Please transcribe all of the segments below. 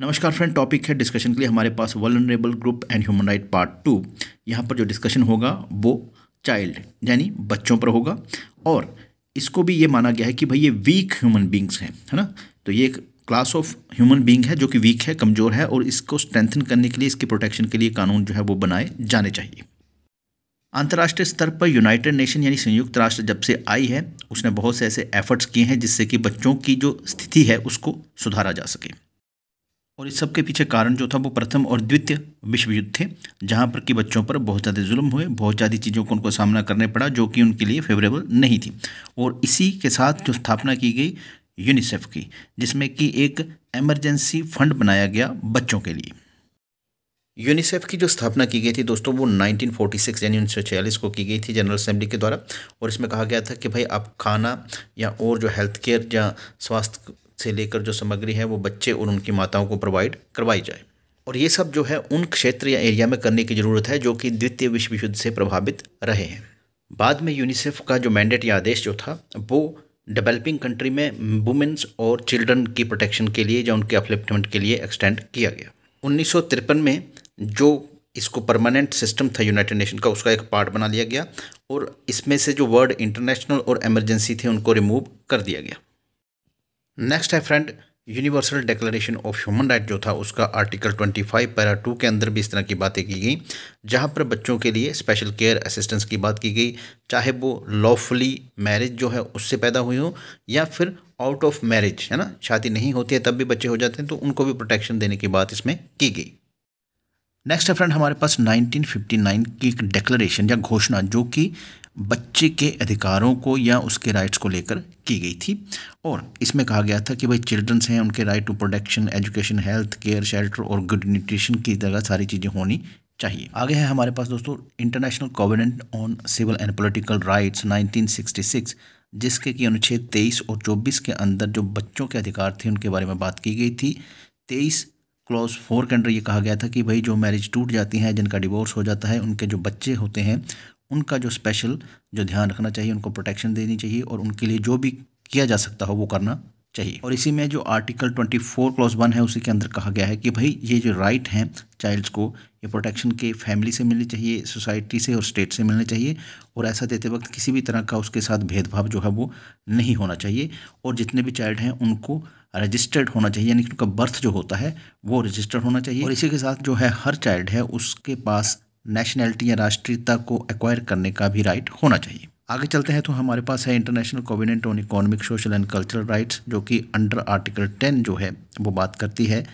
नमस्कार friend topic है discussion के लिए हमारे पास vulnerable group and human right part two यहाँ पर जो डिस्कशन होगा वो चाइल्ड यानी बच्चों पर होगा और इसको भी ये माना गया है कि भाई ये वीक ह्यूमन बींग्स हैं है ना तो ये एक क्लास ऑफ ह्यूमन बींग है जो कि वीक है कमज़ोर है और इसको स्ट्रेंथन करने के लिए इसकी प्रोटेक्शन के लिए कानून जो है वो बनाए जाने चाहिए अंतर्राष्ट्रीय स्तर पर यूनाइटेड नेशन यानी संयुक्त राष्ट्र जब से आई है उसने बहुत से ऐसे एफर्ट्स किए हैं जिससे कि बच्चों की जो स्थिति है उसको सुधारा जा सके और इस सब के पीछे कारण जो था वो प्रथम और द्वितीय विश्व युद्ध थे जहाँ पर कि बच्चों पर बहुत ज़्यादा जुल्म हुए बहुत ज़्यादा चीज़ों को उनको सामना करने पड़ा जो कि उनके लिए फेवरेबल नहीं थी और इसी के साथ जो स्थापना की गई यूनिसेफ की जिसमें कि एक एमरजेंसी फंड बनाया गया बच्चों के लिए यूनिसेफ की जो स्थापना की गई थी दोस्तों वो 1946 यानी उन्नीस को की गई थी जनरल असेंबली के द्वारा और इसमें कहा गया था कि भाई आप खाना या और जो हेल्थ केयर या स्वास्थ्य से लेकर जो सामग्री है वो बच्चे और उनकी माताओं को प्रोवाइड करवाई जाए और ये सब जो है उन क्षेत्र या एरिया में करने की ज़रूरत है जो कि द्वितीय विश्व युद्ध से प्रभावित रहे हैं बाद में यूनिसेफ का जो मैंडेट या आदेश जो था वो डेवलपिंग कंट्री में वुमेंस और चिल्ड्रन की प्रोटेक्शन के लिए या उनके अपलिफ्टमेंट के लिए एक्सटेंड किया गया उन्नीस में जो इसको परमानेंट सिस्टम था यूनाइटेड नेशन का उसका एक पार्ट बना लिया गया और इसमें से जो वर्ड इंटरनेशनल और एमरजेंसी थे उनको रिमूव कर दिया गया नेक्स्ट है friend universal declaration of human right जो था उसका आर्टिकल 25 पैरा टू के अंदर भी इस तरह की बातें की गई जहां पर बच्चों के लिए स्पेशल केयर असिस्टेंस की बात की गई चाहे वो लॉफुली मैरिज जो है उससे पैदा हुई हो या फिर आउट ऑफ मैरिज है ना शादी नहीं होती है तब भी बच्चे हो जाते हैं तो उनको भी प्रोटेक्शन देने की बात इसमें की गई नेक्स्ट है फ्रेंड हमारे पास 1959 की एक डेक्लरेशन या घोषणा जो कि बच्चे के अधिकारों को या उसके राइट्स को लेकर की गई थी और इसमें कहा गया था कि भाई चिल्ड्रंस हैं उनके right to protection education health care shelter और गुड न्यूट्रिशन की तरह सारी चीज़ें होनी चाहिए आगे है हमारे पास दोस्तों international covenant on civil and political rights nineteen जिसके कि अनुच्छेद तेईस और चौबीस के अंदर जो बच्चों के अधिकार थे उनके बारे में बात की गई थी तेईस क्लॉज फोर के अंडर ये कहा गया था कि भाई जो मैरिज टूट जाती हैं जिनका डिवोर्स हो जाता है उनके जो बच्चे होते हैं उनका जो स्पेशल जो ध्यान रखना चाहिए उनको प्रोटेक्शन देनी चाहिए और उनके लिए जो भी किया जा सकता हो वो करना चाहिए और इसी में जो आर्टिकल 24 क्लॉज वन है उसी के अंदर कहा गया है कि भाई ये जो राइट हैं चाइल्ड्स को ये प्रोटेक्शन के फैमिली से मिलनी चाहिए सोसाइटी से और स्टेट से मिलने चाहिए और ऐसा देते वक्त किसी भी तरह का उसके साथ भेदभाव जो है वो नहीं होना चाहिए और जितने भी चाइल्ड हैं उनको रजिस्टर्ड होना चाहिए यानी कि उनका बर्थ जो होता है वो रजिस्टर्ड होना चाहिए और इसी के साथ जो है हर चाइल्ड है उसके पास नेशनैलिटी या राष्ट्रीयता को एक्वायर करने का भी राइट होना चाहिए आगे चलते हैं तो हमारे पास है international covenant on economic social and cultural rights जो कि अंडर आर्टिकल टेन जो है वो बात करती है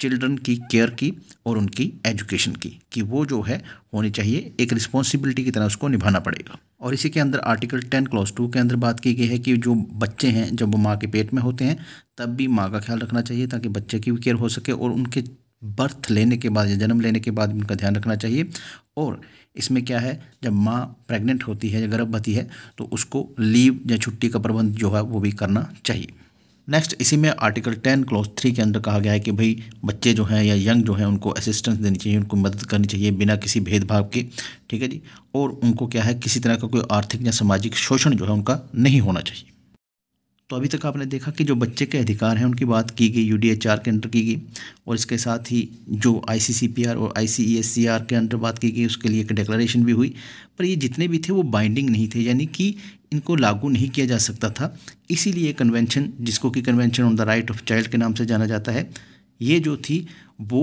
चिल्ड्रन की केयर की और उनकी एजुकेशन की कि वो जो है होनी चाहिए एक रिस्पॉन्सिबिलिटी की तरह उसको निभाना पड़ेगा और इसी के अंदर आर्टिकल टेन क्लॉज टू के अंदर बात की गई है कि जो बच्चे हैं जब वो माँ के पेट में होते हैं तब भी माँ का ख्याल रखना चाहिए ताकि बच्चे की भी केयर हो सके और उनके बर्थ लेने के बाद या जन्म लेने के बाद उनका ध्यान रखना चाहिए और इसमें क्या है जब माँ प्रेग्नेंट होती है या गर्भवती है तो उसको लीव या छुट्टी का प्रबंध जो है वो भी करना चाहिए नेक्स्ट इसी में आर्टिकल टेन क्लॉज थ्री के अंदर कहा गया है कि भाई बच्चे जो हैं या यंग जो हैं उनको असिस्टेंस देनी चाहिए उनको मदद करनी चाहिए बिना किसी भेदभाव के ठीक है जी और उनको क्या है किसी तरह का कोई आर्थिक या सामाजिक शोषण जो है उनका नहीं होना चाहिए तो अभी तक आपने देखा कि जो बच्चे के अधिकार हैं उनकी बात की गई यू के अंडर की गई और इसके साथ ही जो आई और आई e के अंडर बात की गई उसके लिए एक डिक्लेरेशन भी हुई पर ये जितने भी थे वो बाइंडिंग नहीं थे यानी कि इनको लागू नहीं किया जा सकता था इसीलिए कन्वेंशन जिसको कि convention on the right of child के नाम से जाना जाता है ये जो थी वो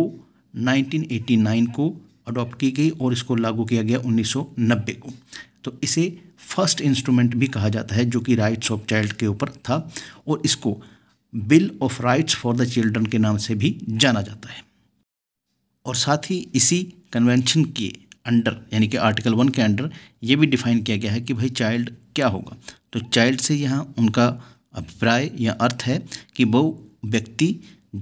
1989 को अडॉप्ट की गई और इसको लागू किया गया 1990 को तो इसे फर्स्ट इंस्ट्रूमेंट भी कहा जाता है जो कि राइट्स ऑफ चाइल्ड के ऊपर था और इसको bill of rights for the children के नाम से भी जाना जाता है और साथ ही इसी कन्वेंशन के अंडर यानी कि आर्टिकल वन के अंडर ये भी डिफाइन किया गया है कि भाई चाइल्ड क्या होगा तो चाइल्ड से यहाँ उनका अभिप्राय या अर्थ है कि वो व्यक्ति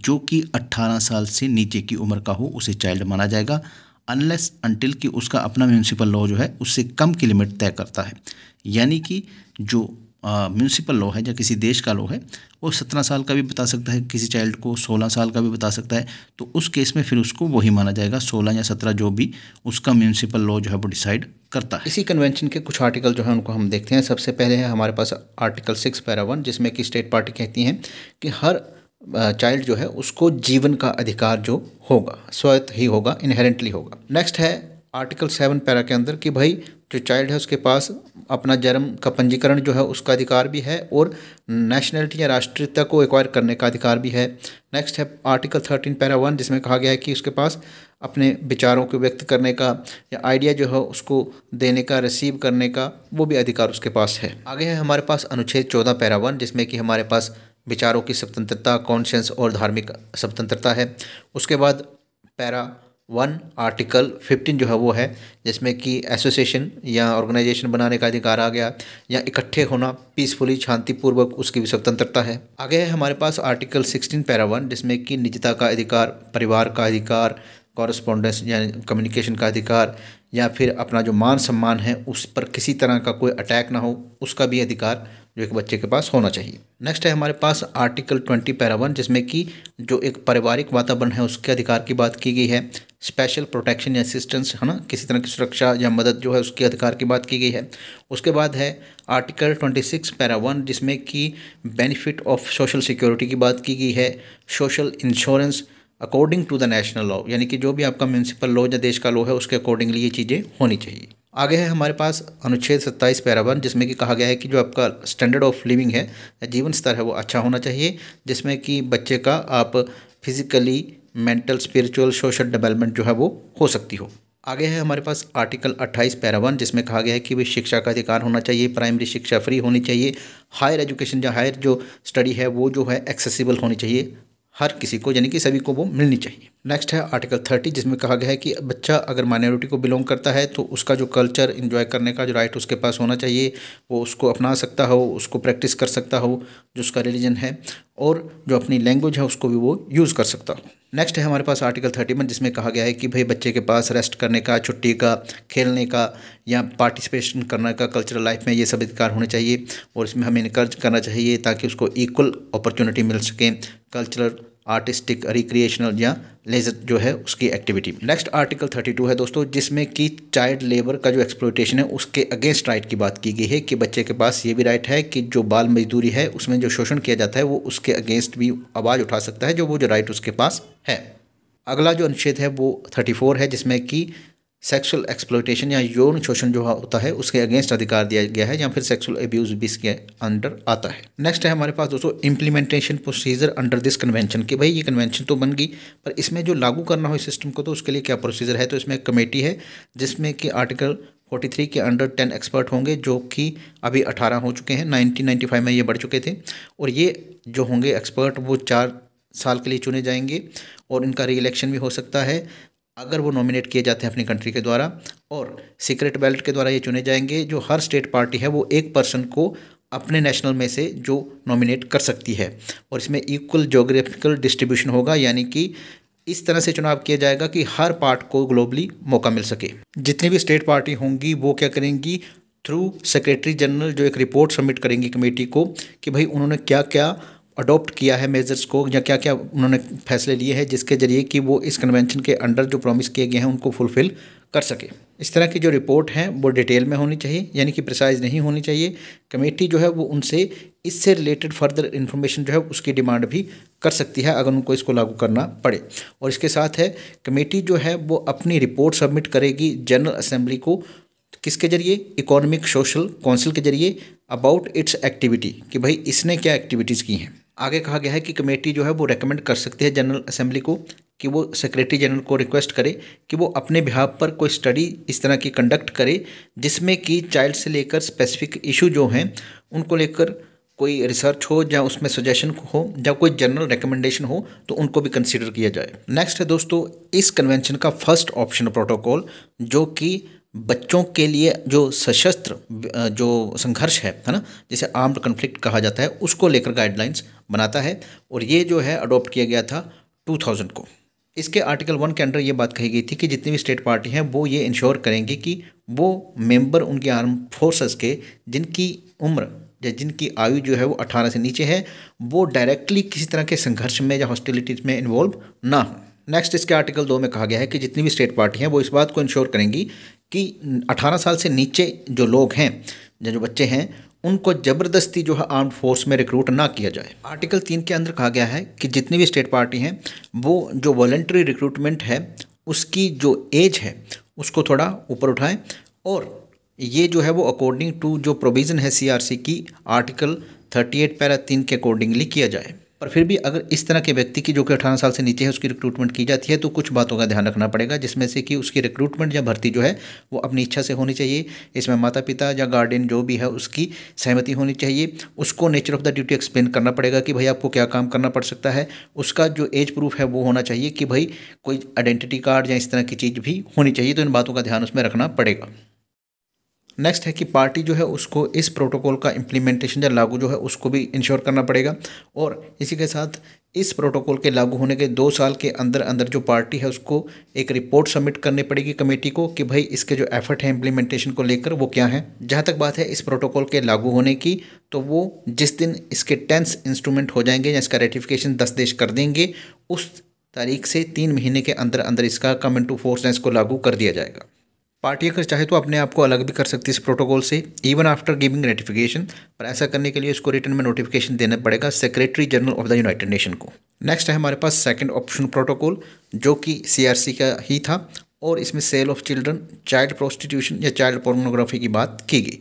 जो कि 18 साल से नीचे की उम्र का हो उसे चाइल्ड माना जाएगा अनलेस अनटिल कि उसका अपना म्यूनसिपल लॉ जो है उससे कम की लिमिट तय करता है यानी कि जो म्यूनसिपल लॉ है या किसी देश का लॉ है वो सत्रह साल का भी बता सकता है किसी चाइल्ड को सोलह साल का भी बता सकता है तो उस केस में फिर उसको वही माना जाएगा सोलह या सत्रह जो भी उसका म्यूनसिपल लॉ जो है वो डिसाइड करता है इसी कन्वेंशन के कुछ आर्टिकल जो है उनको हम देखते हैं सबसे पहले है हमारे पास आर्टिकल सिक्स पैरा वन जिसमें कि स्टेट पार्टी कहती हैं कि हर चाइल्ड जो है उसको जीवन का अधिकार जो होगा स्वयं ही होगा इनहेरेंटली होगा नेक्स्ट है आर्टिकल सेवन पैरा के अंदर कि भाई जो चाइल्ड है उसके पास अपना जन्म का पंजीकरण जो है उसका अधिकार भी है और नेशनलिटी या राष्ट्रीयता को एक्वायर करने का अधिकार भी है नेक्स्ट है आर्टिकल थर्टीन पैरा वन जिसमें कहा गया है कि उसके पास अपने विचारों को व्यक्त करने का या आइडिया जो है उसको देने का रिसीव करने का वो भी अधिकार उसके पास है आगे है हमारे पास अनुच्छेद चौदह पैरा वन जिसमें कि हमारे पास विचारों की स्वतंत्रता कॉन्शियंस और धार्मिक स्वतंत्रता है उसके बाद पैरा वन आर्टिकल फिफ्टीन जो है वो है जिसमें कि एसोसिएशन या ऑर्गेनाइजेशन बनाने का अधिकार आ गया या इकट्ठे होना पीसफुली शांतिपूर्वक उसकी भी स्वतंत्रता है आगे है हमारे पास आर्टिकल सिक्सटीन पैरा वन जिसमें कि निजता का अधिकार परिवार का अधिकार कॉरस्पॉन्डेंस यानी कम्युनिकेशन का अधिकार या फिर अपना जो मान सम्मान है उस पर किसी तरह का कोई अटैक ना हो उसका भी अधिकार जो एक बच्चे के पास होना चाहिए नेक्स्ट है हमारे पास आर्टिकल ट्वेंटी पैरावन जिसमें कि जो एक पारिवारिक वातावरण है उसके अधिकार की बात की गई है स्पेशल प्रोटेक्शन या असिस्टेंस है ना किसी तरह की सुरक्षा या मदद जो है उसके अधिकार की बात की गई है उसके बाद है article twenty six para one जिसमें कि बेनिफिट ऑफ सोशल सिक्योरिटी की बात की गई है social insurance according to the national law यानी कि जो भी आपका म्यूनसिपल लॉ या देश का लॉ है उसके अकॉर्डिंगली ये चीज़ें होनी चाहिए आगे है हमारे पास अनुच्छेद सत्ताईस पैरावन जिसमें कि कहा गया है कि जो आपका स्टैंडर्ड ऑफ लिविंग है जीवन स्तर है वो अच्छा होना चाहिए जिसमें कि बच्चे का आप physically mental spiritual social development जो है वो हो सकती हो आगे है हमारे पास आर्टिकल 28 पैरावन जिसमें कहा गया है कि भाई शिक्षा का अधिकार होना चाहिए प्राइमरी शिक्षा फ्री होनी चाहिए हायर एजुकेशन या हायर जो स्टडी है वो जो है एक्सेसिबल होनी चाहिए हर किसी को यानी कि सभी को वो मिलनी चाहिए नेक्स्ट है आर्टिकल थर्टी जिसमें कहा गया है कि बच्चा अगर माइनॉरिटी को बिलोंग करता है तो उसका जो कल्चर इन्जॉय करने का जो राइट उसके पास होना चाहिए वो उसको अपना सकता हो उसको प्रैक्टिस कर सकता हो जो उसका रिलीजन है और जो अपनी लैंग्वेज है उसको भी वो यूज़ कर सकता हो नेक्स्ट है हमारे पास आर्टिकल थर्टी वन जिसमें कहा गया है कि भाई बच्चे के पास रेस्ट करने का छुट्टी का खेलने का या पार्टिसिपेशन करने का कल्चरल लाइफ में ये सब अधिकार होने चाहिए और इसमें हमें इनकर्ज करना चाहिए ताकि उसको इक्वल अपॉर्चुनिटी मिल सके कल्चरल आर्टिस्टिक रिक्रिएशनल या लेजर जो है उसकी एक्टिविटी नेक्स्ट आर्टिकल 32 है दोस्तों जिसमें कि चाइल्ड लेबर का जो एक्सप्लोइटेशन है उसके अगेंस्ट राइट की बात की गई है कि बच्चे के पास ये भी राइट है कि जो बाल मजदूरी है उसमें जो शोषण किया जाता है वो उसके अगेंस्ट भी आवाज़ उठा सकता है जो वो जो राइट उसके पास है अगला जो अनुच्छेद है वो थर्टी है जिसमें कि सेक्सुअल एक्सप्लोइटेशन या यौन शोषण जो हाँ होता है उसके अगेंस्ट अधिकार दिया गया है या फिर सेक्सुअल एब्यूज भी इसके अंडर आता है नेक्स्ट है हमारे पास दोस्तों implementation procedure under this convention कि भाई ये कन्वेंशन तो बन गई पर इसमें जो लागू करना हो इस सिस्टम को तो उसके लिए क्या प्रोसीजर है तो इसमें एक कमेटी है जिसमें कि आर्टिकल 43 के अंडर 10 एक्सपर्ट होंगे जो कि अभी 18 हो चुके हैं 1995 में ये बढ़ चुके थे और ये जो होंगे एक्सपर्ट वो चार साल के लिए चुने जाएंगे और इनका री इलेक्शन भी हो सकता है अगर वो नॉमिनेट किए जाते हैं अपनी कंट्री के द्वारा और सीक्रेट बैलेट के द्वारा ये चुने जाएंगे जो हर स्टेट पार्टी है वो एक पर्सन को अपने नेशनल में से जो नॉमिनेट कर सकती है और इसमें इक्वल जोग्राफिकल डिस्ट्रीब्यूशन होगा यानी कि इस तरह से चुनाव किया जाएगा कि हर पार्ट को ग्लोबली मौका मिल सके जितनी भी स्टेट पार्टी होंगी वो क्या करेंगी थ्रू सेक्रेटरी जनरल जो एक रिपोर्ट सबमिट करेंगी कमेटी को कि भाई उन्होंने क्या क्या अडोप्ट किया है मेजर्स को या क्या क्या उन्होंने फैसले लिए हैं जिसके जरिए कि वो इस कन्वेंशन के अंडर जो प्रॉमिस किए गए हैं उनको फुलफ़िल कर सके इस तरह की जो रिपोर्ट है वो डिटेल में होनी चाहिए यानी कि प्रिसाइज नहीं होनी चाहिए कमेटी जो है वो उनसे इससे रिलेटेड फर्दर इन्फॉर्मेशन जो है उसकी डिमांड भी कर सकती है अगर उनको इसको लागू करना पड़े और इसके साथ है कमेटी जो है वो अपनी रिपोर्ट सबमिट करेगी जनरल असम्बली को किसके जरिए इकोनॉमिक सोशल काउंसिल के जरिए अबाउट इट्स एक्टिविटी कि भाई इसने क्या एक्टिविटीज़ की हैं आगे कहा गया है कि कमेटी जो है वो रेकमेंड कर सकती है जनरल असेंबली को कि वो सेक्रेटरी जनरल को रिक्वेस्ट करे कि वो अपने बिहाब पर कोई स्टडी इस तरह की कंडक्ट करे जिसमें कि चाइल्ड से लेकर स्पेसिफिक इशू जो हैं उनको लेकर कोई रिसर्च हो या उसमें सजेशन हो या कोई जनरल रिकमेंडेशन हो तो उनको भी कंसिडर किया जाए नेक्स्ट है दोस्तों इस कन्वेंशन का फर्स्ट ऑप्शन प्रोटोकॉल जो कि बच्चों के लिए जो सशस्त्र जो संघर्ष है है ना जिसे आर्म्ड कन्फ्लिक्ट कहा जाता है उसको लेकर गाइडलाइंस बनाता है और ये जो है अडॉप्ट किया गया था 2000 को इसके आर्टिकल वन के अंडर ये बात कही गई थी कि जितनी भी स्टेट पार्टी हैं वो ये इंश्योर करेंगे कि वो मेंबर उनके आर्म फोर्सेस के जिनकी उम्र या जिनकी आयु जो है वो अठारह से नीचे है वो डायरेक्टली किसी तरह के संघर्ष में या हॉस्टिलिटीज में इन्वॉल्व ना हो नेक्स्ट इसके आर्टिकल दो में कहा गया है कि जितनी भी स्टेट पार्टी हैं वो इस बात को इंश्योर करेंगी कि 18 साल से नीचे जो लोग हैं या जो बच्चे हैं उनको ज़बरदस्ती जो है आर्म फोर्स में रिक्रूट ना किया जाए आर्टिकल तीन के अंदर कहा गया है कि जितनी भी स्टेट पार्टी हैं वो जो वॉल्ट्री रिक्रूटमेंट है उसकी जो एज है उसको थोड़ा ऊपर उठाएं और ये जो है वो अकॉर्डिंग टू जो प्रोविज़न है सीआरसी की आर्टिकल 38 पैरा तीन के अकॉर्डिंगली किया जाए पर फिर भी अगर इस तरह के व्यक्ति की जो कि अठारह साल से नीचे है उसकी रिक्रूटमेंट की जाती है तो कुछ बातों का ध्यान रखना पड़ेगा जिसमें से कि उसकी रिक्रूटमेंट या भर्ती जो है वो अपनी इच्छा से होनी चाहिए इसमें माता पिता या गार्डियन जो भी है उसकी सहमति होनी चाहिए उसको nature of the duty explain करना पड़ेगा कि भाई आपको क्या काम करना पड़ सकता है उसका जो एज प्रूफ है वो होना चाहिए कि भाई कोई आइडेंटिटी कार्ड या इस तरह की चीज़ भी होनी चाहिए तो इन बातों का ध्यान उसमें रखना पड़ेगा नेक्स्ट है कि पार्टी जो है उसको इस प्रोटोकॉल का इम्प्लीमेंटेशन या लागू जो है उसको भी इंश्योर करना पड़ेगा और इसी के साथ इस प्रोटोकॉल के लागू होने के दो साल के अंदर अंदर जो पार्टी है उसको एक रिपोर्ट सबमिट करनी पड़ेगी कमेटी को कि भाई इसके जो एफर्ट हैं इम्प्लीमेंटेशन को लेकर वो क्या है जहाँ तक बात है इस प्रोटोकॉल के लागू होने की तो वो जिस दिन इसके टेंस इंस्ट्रूमेंट हो जाएंगे या इसका रेटिफिकेशन दस देश कर देंगे उस तारीख से तीन महीने के अंदर अंदर इसका कमेंट टू फोर्स इसको लागू कर दिया जाएगा पार्टी अगर चाहे तो अपने आप को अलग भी कर सकती है इस प्रोटोकॉल से इवन आफ्टर गिविंग नोटिफिकेशन पर ऐसा करने के लिए उसको रिटर्न में नोटिफिकेशन देना पड़ेगा secretary general of the United Nation को नेक्स्ट है हमारे पास सेकंड ऑप्शन प्रोटोकॉल जो कि सीआरसी का ही था और इसमें sale of children child prostitution या चाइल्ड पोर्नोग्राफी की बात की गई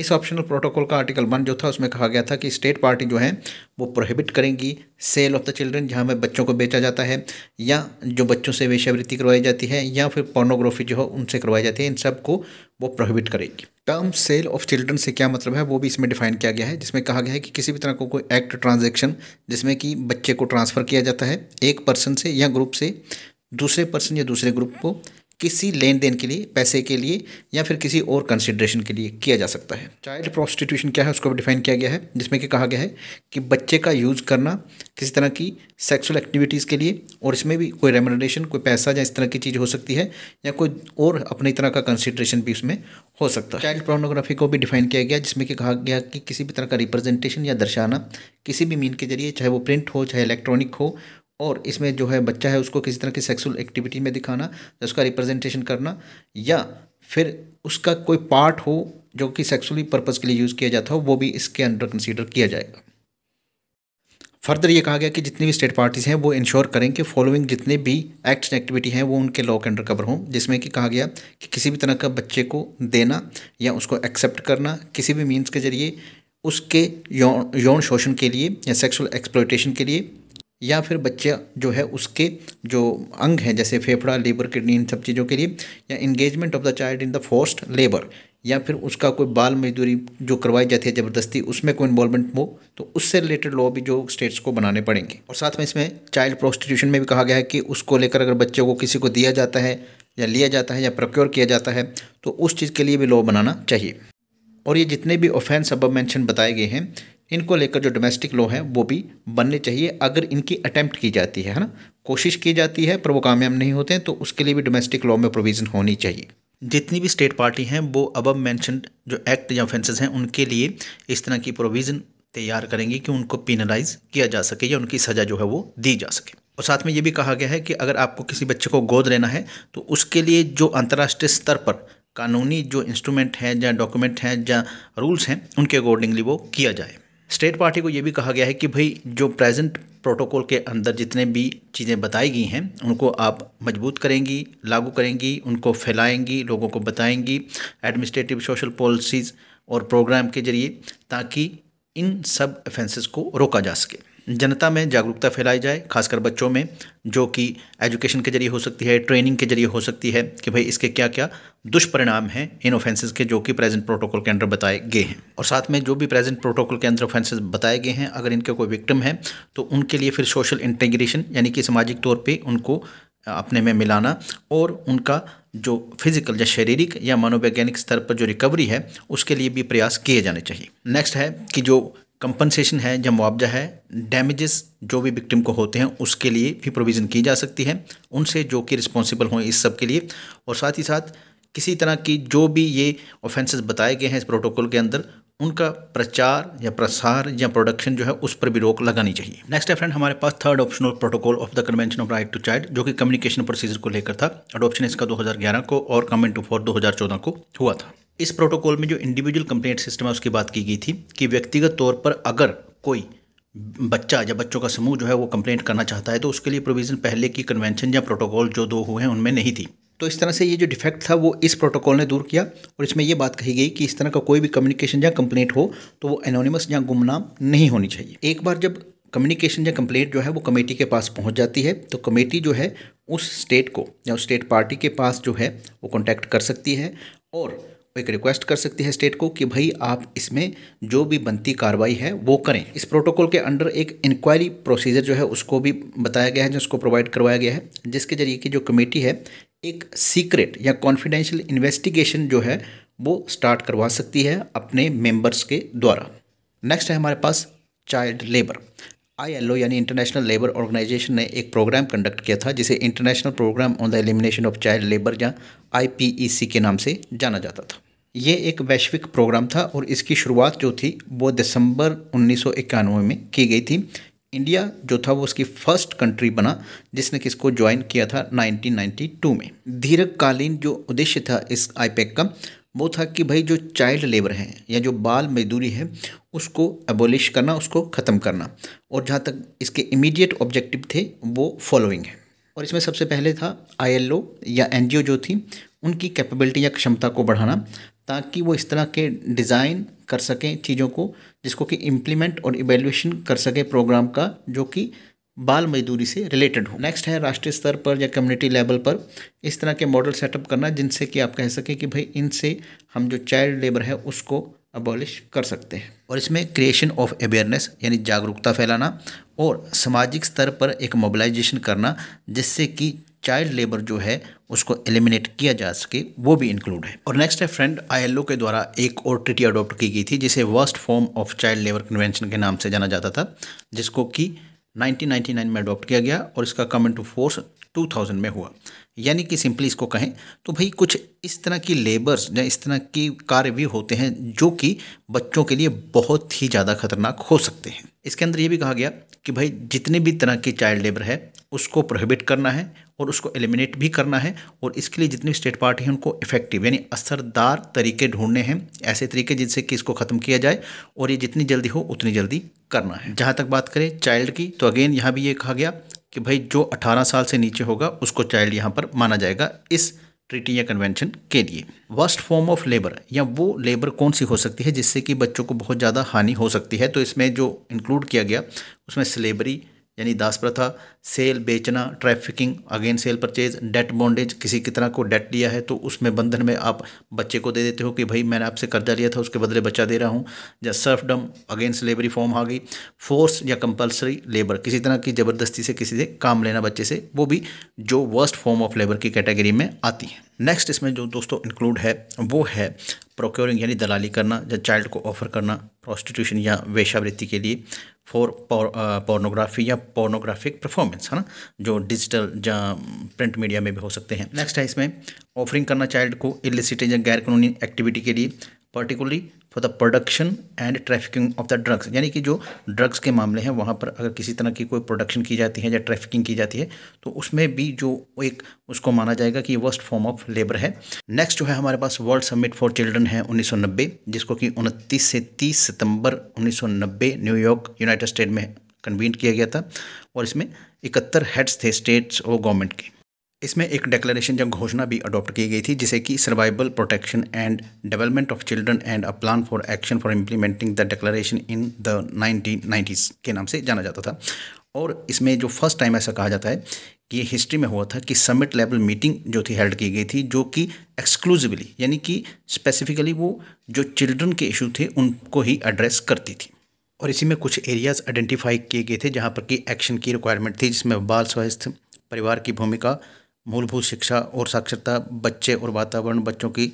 इस ऑप्शनल प्रोटोकॉल का आर्टिकल वन जो था उसमें कहा गया था कि स्टेट पार्टी जो है वो प्रोहिबिट करेंगी सेल ऑफ द चिल्ड्रन जहाँ में बच्चों को बेचा जाता है या जो बच्चों से वेशवृत्ति करवाई जाती है या फिर पोर्नोग्राफी जो है उनसे करवाई जाती है इन सब को वो प्रोहिबिट करेगी टर्म सेल ऑफ चिल्ड्रन से क्या मतलब है वो भी इसमें डिफाइन किया गया है जिसमें कहा गया है कि किसी भी तरह का को कोई एक्ट ट्रांजेक्शन जिसमें कि बच्चे को ट्रांसफ़र किया जाता है एक पर्सन से या ग्रुप से दूसरे पर्सन या दूसरे ग्रुप को किसी लेन देन के लिए पैसे के लिए या फिर किसी और कंसिड्रेशन के लिए किया जा सकता है चाइल्ड प्रोस्टिट्यूशन क्या है उसको भी डिफाइन किया गया है जिसमें कि कहा गया है कि बच्चे का यूज़ करना किसी तरह की सेक्सुअल एक्टिविटीज़ के लिए और इसमें भी कोई रेमोडेशन कोई पैसा या इस तरह की चीज़ हो सकती है या कोई और अपनी तरह का कंसिड्रेशन भी उसमें हो सकता है चाइल्ड प्रोनोग्राफी को भी डिफाइन किया गया जिसमें कि कहा गया कि किसी भी तरह का रिप्रेजेंटेशन या दर्शाना किसी भी मीन के जरिए चाहे वो प्रिंट हो चाहे इलेक्ट्रॉनिक हो और इसमें जो है बच्चा है उसको किसी तरह की सेक्सुअल एक्टिविटी में दिखाना या उसका रिप्रेजेंटेशन करना या फिर उसका कोई पार्ट हो जो कि सेक्सुअली पर्पज़ के लिए यूज़ किया जाता हो वो भी इसके अंडर कंसिडर किया जाएगा फर्दर ये कहा गया कि जितनी भी स्टेट पार्टीज़ हैं वो इंश्योर करें कि फॉलोइंग जितने भी एक्ट्स एंड एक्टिविटी हैं वो उनके लॉ के अंडर कवर हों जिसमें कि कहा गया कि किसी भी तरह का बच्चे को देना या उसको एक्सेप्ट करना किसी भी मीन्स के जरिए उसके यौन यौन शोषण के लिए या सेक्सुअल एक्सप्लोइटेशन के लिए या फिर बच्चा जो है उसके जो अंग हैं जैसे फेफड़ा लेबर किडनी इन सब चीज़ों के लिए या engagement of the child in the forced labour या फिर उसका कोई बाल मजदूरी जो करवाई जाती है ज़बरदस्ती उसमें कोई इन्वॉल्वमेंट हो तो उससे रिलेटेड लॉ भी जो स्टेट्स को बनाने पड़ेंगे और साथ में इसमें चाइल्ड प्रोस्टिट्यूशन में भी कहा गया है कि उसको लेकर अगर बच्चों को किसी को दिया जाता है या लिया जाता है या प्रोक्योर किया जाता है तो उस चीज़ के लिए भी लॉ बनाना चाहिए और ये जितने भी ऑफेंस अब मैंशन बताए गए हैं इनको लेकर जो डोमेस्टिक लॉ है वो भी बनने चाहिए अगर इनकी अटैम्प्ट की जाती है है ना कोशिश की जाती है पर वो कामयाब नहीं होते हैं तो उसके लिए भी डोमेस्टिक लॉ में प्रोविज़न होनी चाहिए जितनी भी स्टेट पार्टी हैं वो अब मैंशनड जो एक्ट या ऑफेंसेज हैं उनके लिए इस तरह की प्रोविज़न तैयार करेंगी कि उनको पिनलाइज किया जा सके या उनकी सज़ा जो है वो दी जा सके और साथ में ये भी कहा गया है कि अगर आपको किसी बच्चे को गोद लेना है तो उसके लिए जो अंतर्राष्ट्रीय स्तर पर कानूनी जो इंस्ट्रूमेंट हैं या डॉक्यूमेंट हैं या रूल्स हैं उनके अकॉर्डिंगली वो किया जाए स्टेट पार्टी को ये भी कहा गया है कि भाई जो प्रेजेंट प्रोटोकॉल के अंदर जितने भी चीज़ें बताई गई हैं उनको आप मजबूत करेंगी लागू करेंगी उनको फैलाएंगी लोगों को बताएंगी एडमिनिस्ट्रेटिव सोशल पॉलिसीज़ और प्रोग्राम के जरिए ताकि इन सब ऑफेंसेस को रोका जा सके जनता में जागरूकता फैलाई जाए खासकर बच्चों में जो कि एजुकेशन के जरिए हो सकती है ट्रेनिंग के जरिए हो सकती है कि भाई इसके क्या क्या दुष्परिणाम हैं इन ऑफेंसेस के जो कि प्रेजेंट प्रोटोकॉल के अंदर बताए गए हैं और साथ में जो भी प्रेजेंट प्रोटोकॉल के अंदर ऑफेंसेस बताए गए हैं अगर इनके कोई विक्टिम है तो उनके लिए फिर सोशल इंटीग्रेशन यानी कि सामाजिक तौर पर उनको अपने में मिलाना और उनका जो फिजिकल या शारीरिक या मनोवैज्ञानिक स्तर पर जो रिकवरी है उसके लिए भी प्रयास किए जाने चाहिए नेक्स्ट है कि जो कंपनसेशन है या मुआवजा है डैमेजेस जो भी विक्टिम को होते हैं उसके लिए भी प्रोविज़न की जा सकती है उनसे जो कि रिस्पॉन्सिबल हों इस सब के लिए और साथ ही साथ किसी तरह की जो भी ये ऑफेंसेस बताए गए हैं इस प्रोटोकॉल के अंदर उनका प्रचार या प्रसार या प्रोडक्शन जो है उस पर भी रोक लगानी चाहिए नेक्स्ट है फ्रेंड हमारे पास third optional protocol of the convention of right to child जो कि कम्युनिकेशन प्रोसीजर को लेकर था अडोप्शन इसका 2011 को और कमेंट टू फॉर 2014 को हुआ था इस प्रोटोकॉल में जो इंडिविजुअल कंप्लेंट सिस्टम है उसकी बात की गई थी कि व्यक्तिगत तौर पर अगर कोई बच्चा या बच्चों का समूह जो है वो कंप्लेंट करना चाहता है तो उसके लिए प्रोविज़न पहले की कन्वेंशन या प्रोटोकॉल जो दो हुए हैं उनमें नहीं थी तो इस तरह से ये जो डिफेक्ट था वो इस प्रोटोकॉल ने दूर किया और इसमें यह बात कही गई कि इस तरह का कोई भी कम्युनिकेशन या कंप्लेंट हो तो वो एनोनिमस या गुमनाम नहीं होनी चाहिए एक बार जब कम्युनिकेशन या कंप्लेंट जो है वो कमेटी के पास पहुंच जाती है तो कमेटी जो है उस स्टेट को या उस स्टेट पार्टी के पास जो है वो कॉन्टैक्ट कर सकती है और एक रिक्वेस्ट कर सकती है स्टेट को कि भाई आप इसमें जो भी बनती कार्रवाई है वो करें इस प्रोटोकॉल के अंडर एक इंक्वायरी प्रोसीजर जो है उसको भी बताया गया है जो उसको प्रोवाइड करवाया गया है जिसके जरिए कि जो कमेटी है एक सीक्रेट या कॉन्फिडेंशियल इन्वेस्टिगेशन जो है वो स्टार्ट करवा सकती है अपने मेंबर्स के द्वारा नेक्स्ट है हमारे पास चाइल्ड लेबर आईएलओ यानी इंटरनेशनल लेबर ऑर्गेनाइजेशन ने एक प्रोग्राम कंडक्ट किया था जिसे international programme on the elimination of child labour या आईपीईसी e के नाम से जाना जाता था ये एक वैश्विक प्रोग्राम था और इसकी शुरुआत जो थी वो दिसंबर उन्नीस में की गई थी इंडिया जो था वो उसकी फर्स्ट कंट्री बना जिसने किसको ज्वाइन किया था 1992 में दीर्घकालीन जो उद्देश्य था इस आईपैक e का वो था कि भाई जो चाइल्ड लेबर है या जो बाल मजदूरी है उसको एबोलिश करना उसको ख़त्म करना और जहाँ तक इसके इमीडिएट ऑब्जेक्टिव थे वो फॉलोइंग है और इसमें सबसे पहले था आईएलओ या एनजीओ जो थी उनकी कैपेबिलिटी या क्षमता को बढ़ाना ताकि वो इस तरह के डिज़ाइन कर सकें चीज़ों को जिसको कि इम्प्लीमेंट और इवेल्यूशन कर सकें प्रोग्राम का जो कि बाल मजदूरी से रिलेटेड हो नेक्स्ट है राष्ट्रीय स्तर पर या कम्युनिटी लेवल पर इस तरह के मॉडल सेटअप करना जिनसे कि आप कह सकें कि भाई इनसे हम जो चाइल्ड लेबर है उसको अबॉलिश कर सकते हैं और इसमें क्रिएशन ऑफ अवेयरनेस यानी जागरूकता फैलाना और सामाजिक स्तर पर एक मोबिलाइजेशन करना जिससे कि चाइल्ड लेबर जो है उसको एलिमिनेट किया जा सके वो भी इंक्लूड है और नेक्स्ट है फ्रेंड आईएलओ के द्वारा एक और ट्रिटी अडॉप्ट की गई थी जिसे worst form of child labour convention के नाम से जाना जाता था जिसको कि 1999 में अडॉप्ट किया गया और इसका कम टू फोर्स 2000 में हुआ यानी कि सिंपली इसको कहें तो भाई कुछ इस तरह की लेबर्स या इस तरह की कार्य भी होते हैं जो कि बच्चों के लिए बहुत ही ज़्यादा खतरनाक हो सकते हैं इसके अंदर ये भी कहा गया कि भाई जितने भी तरह की चाइल्ड लेबर है उसको प्रोहिबिट करना है और उसको एलिमिनेट भी करना है और इसके लिए जितने स्टेट पार्टी हैं उनको इफेक्टिव यानी असरदार तरीके ढूंढने हैं ऐसे तरीके जिनसे कि इसको ख़त्म किया जाए और ये जितनी जल्दी हो उतनी जल्दी करना है जहाँ तक बात करें चाइल्ड की तो अगेन यहाँ भी ये कहा गया कि भाई जो अठारह साल से नीचे होगा उसको चाइल्ड यहाँ पर माना जाएगा इस ट्रीटी या कन्वेंशन के लिए वर्स्ट फॉर्म ऑफ लेबर या वो लेबर कौन सी हो सकती है जिससे कि बच्चों को बहुत ज़्यादा हानि हो सकती है तो इसमें जो इंक्लूड किया गया उसमें स्लेबरी यानी दास प्रथा सेल बेचना trafficking again sale purchase debt bondage किसी की तरह को डेट लिया है तो उसमें बंधन में आप बच्चे को दे देते हो कि भाई मैंने आपसे कर्जा लिया था उसके बदले बच्चा दे रहा हूँ या सर्फ डम अगेन स्लेबरी फॉर्म आ गई फोर्स या कंपलसरी लेबर किसी तरह की ज़बरदस्ती से किसी से काम लेना बच्चे से वो भी जो वर्स्ट फॉर्म ऑफ लेबर की कैटेगरी में आती है नेक्स्ट इसमें जो दोस्तों इंक्लूड है वो है प्रोक्योरिंग यानी दलाली करना या चाइल्ड को ऑफर करना प्रोस्टिट्यूशन या वेशावृत्ति के लिए फॉर पोर्नोग्राफी या पोर्नोग्राफिक परफॉर्म डॉक्यूमेंट्स है ना जो डिजिटल जहाँ प्रिंट मीडिया में भी हो सकते हैं नेक्स्ट है इसमें ऑफरिंग करना चाइल्ड को इलिसिट या गैर कानूनी एक्टिविटी के लिए particularly for the production and trafficking of the drugs यानी कि जो ड्रग्स के मामले हैं वहाँ पर अगर किसी तरह की कोई प्रोडक्शन की जाती है या ट्रैफिकिंग की जाती है तो उसमें भी जो एक उसको माना जाएगा कि वर्स्ट फॉर्म ऑफ लेबर है नेक्स्ट जो है हमारे पास वर्ल्ड समिट फॉर चिल्ड्रन है 1990 जिसको कि 29 से 30 सितंबर 1990 न्यूयॉर्क यूनाइटेड स्टेट में कन्वीन किया गया था और इसमें इकहत्तर हेड्स थे स्टेट्स और गवर्नमेंट के इसमें एक डेक्लेशन या घोषणा भी अडॉप्ट की गई थी जिसे कि survival protection and development of children and a plan for action for implementing the declaration in the nineteen के नाम से जाना जाता था और इसमें जो फर्स्ट टाइम ऐसा कहा जाता है कि ये हिस्ट्री में हुआ था कि समिट लेवल मीटिंग जो थी हेल्ड की गई थी जो कि एक्सक्लूसिवली यानी कि स्पेसिफिकली वो जो चिल्ड्रन के इशू थे उनको ही एड्रेस करती थी और इसी में कुछ एरियाज़ आइडेंटिफाई किए गए थे जहाँ पर कि एक्शन की रिक्वायरमेंट थी जिसमें बाल स्वास्थ्य परिवार की भूमिका मूलभूत शिक्षा और साक्षरता बच्चे और वातावरण बच्चों की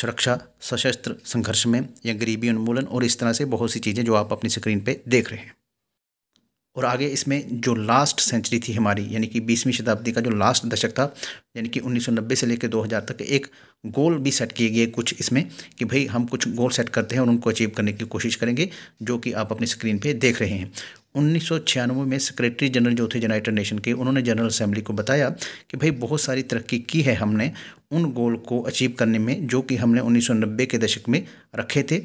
सुरक्षा सशस्त्र संघर्ष में या गरीबी उन्मूलन और इस तरह से बहुत सी चीज़ें जो आप अपनी स्क्रीन पे देख रहे हैं और आगे इसमें जो लास्ट सेंचुरी थी हमारी यानी कि बीसवीं शताब्दी का जो लास्ट दशक था यानी कि 1990 से लेकर 2000 तक एक गोल भी सेट किए गए कुछ इसमें कि भाई हम कुछ गोल सेट करते हैं और उनको अचीव करने की कोशिश करेंगे जो कि आप अपनी स्क्रीन पे देख रहे हैं उन्नीस में सेक्रेटरी जनरल जो थे यूनाइटेड नेशन के उन्होंने जनरल असम्बली को बताया कि भाई बहुत सारी तरक्की की है हमने उन गोल को अचीव करने में जो कि हमने 1990 के दशक में रखे थे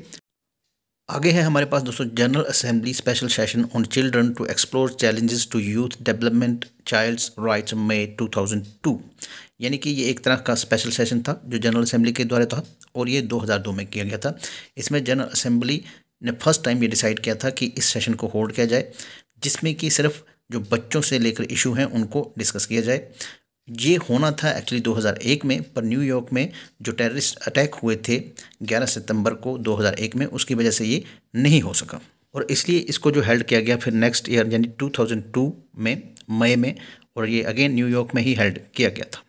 आगे है हमारे पास दोस्तों general assembly special session on children to explore challenges to youth development child's rights मई 2002 यानी कि ये एक तरह का स्पेशल सेशन था जो जनरल असेंबली के द्वारा था और ये 2002 में किया गया था इसमें जनरल असेंबली ने फर्स्ट टाइम ये डिसाइड किया था कि इस सेशन को होल्ड किया जाए जिसमें कि सिर्फ जो बच्चों से लेकर इशू हैं उनको डिस्कस किया जाए ये होना था एक्चुअली 2001 में पर न्यूयॉर्क में जो टेररिस्ट अटैक हुए थे 11 सितंबर को 2001 में उसकी वजह से ये नहीं हो सका और इसलिए इसको जो हेल्ड किया गया फिर नेक्स्ट ईयर यानी 2002 में मई में और ये अगेन न्यूयॉर्क में ही हेल्ड किया गया था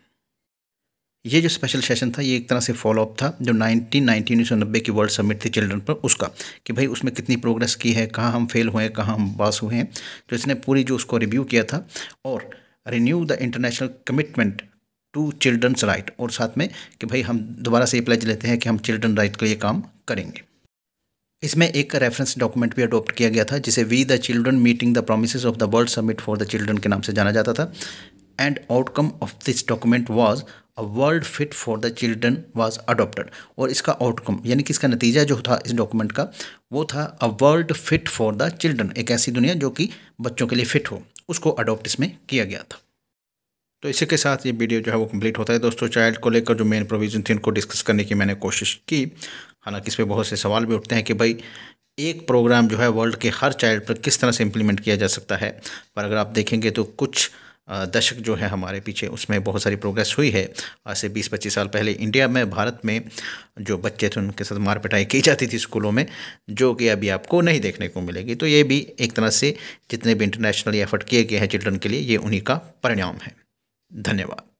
ये जो स्पेशल सेशन था ये एक तरह से फॉलोअप था जो नाइनटीन नाइनटीन उन्नीस सौ नब्बे की वर्ल्ड समिट थी चिल्ड्रन पर उसका कि भाई उसमें कितनी प्रोग्रेस की है कहाँ हम फेल हुए हैं कहाँ हम पास हुए हैं तो इसने पूरी जो उसको रिव्यू किया था और renew the international commitment to children's right और साथ में कि भाई हम दोबारा से ये प्लेज लेते हैं कि हम चिल्ड्रन राइट का ये काम करेंगे इसमें एक रेफरेंस डॉक्यूमेंट भी अडॉप्ट किया गया था जिसे we the children meeting the promise of the world summit for the children के नाम से जाना जाता था and outcome of this document was a world fit for the children was adopted और इसका आउटकम यानी कि इसका नतीजा जो था इस डॉक्यूमेंट का वो था a world fit for the children एक ऐसी दुनिया जो कि बच्चों के लिए फिट हो उसको अडोप्ट इसमें किया गया था तो इसी के साथ ये वीडियो जो है वो कंप्लीट होता है दोस्तों चाइल्ड को लेकर जो मेन प्रोविज़न थी उनको डिस्कस करने की मैंने कोशिश की हालांकि इस पर बहुत से सवाल भी उठते हैं कि भाई एक प्रोग्राम जो है वर्ल्ड के हर चाइल्ड पर किस तरह से इम्प्लीमेंट किया जा सकता है पर अगर आप देखेंगे तो कुछ दशक जो है हमारे पीछे उसमें बहुत सारी प्रोग्रेस हुई है आज से 20-25 साल पहले इंडिया में भारत में जो बच्चे थे उनके साथ मार पिटाई की जाती थी स्कूलों में जो कि अभी आपको नहीं देखने को मिलेगी तो ये भी एक तरह से जितने भी इंटरनेशनल एफर्ट किए गए हैं चिल्ड्रन के लिए ये उन्हीं का परिणाम है धन्यवाद